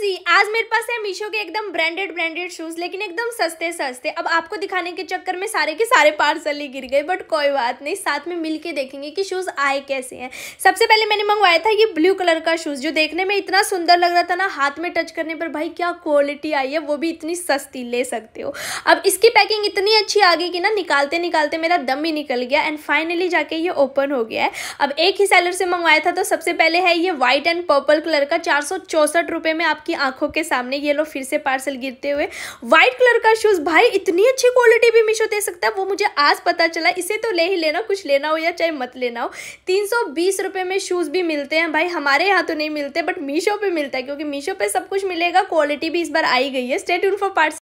जी आज मेरे पास है मीशो के एकदम ब्रांडेड ब्रांडेड शूज़ लेकिन एकदम सस्ते सस्ते अब आपको दिखाने के चक्कर में सारे के सारे पार्सल ही गिर गए बट कोई बात नहीं साथ में मिल के देखेंगे कि शूज़ आए कैसे हैं सबसे पहले मैंने मंगवाया था ये ब्लू कलर का शूज़ जो देखने में इतना सुंदर लग रहा था ना हाथ में टच करने पर भाई क्या क्वालिटी आई है वो भी इतनी सस्ती ले सकते हो अब इसकी पैकिंग इतनी अच्छी आ गई कि ना निकालते निकालते मेरा दम ही निकल गया एंड फाइनली जाके ये ओपन हो गया है अब एक ही सेलर से मंगवाया था तो सबसे पहले है ये व्हाइट एंड पर्पल कलर का चार सौ में आप आपकी आंखों के सामने ये लो फिर से पार्सल गिरते हुए व्हाइट कलर का शूज़ भाई इतनी अच्छी क्वालिटी भी मीशो दे सकता है वो मुझे आज पता चला इसे तो ले ही लेना कुछ लेना हो या चाहे मत लेना हो तीन सौ में शूज़ भी मिलते हैं भाई हमारे यहाँ तो नहीं मिलते बट मीशो पर मिलता है क्योंकि मीशो पर सब कुछ मिलेगा क्वालिटी भी इस बार आई गई है स्टेट फॉर पार्सल